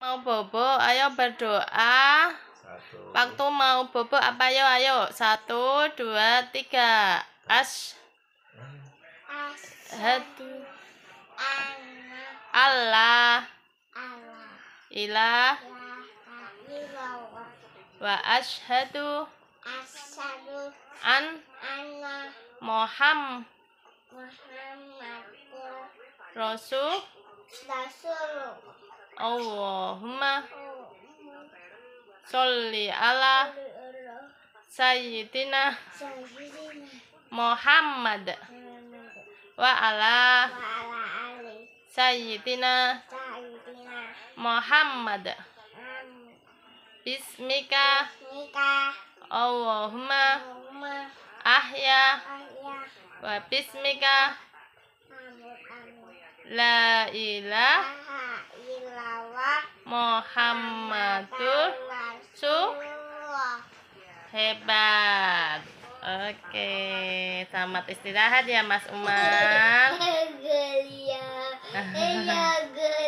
mau bobo ayo berdoa waktu mau bobo apa yo ayo satu dua tiga as hadu Allah Allah. ilah wa ashadu an Muhammad Rasul Allahumma sholli ala sayyidina Muhammad wa ala sayyidina Muhammad bismika Allahumma ahya wa bismika la ilaha Muhammadur Rasulullah. Hebat. Oke, selamat istirahat ya Mas Umar. Iya,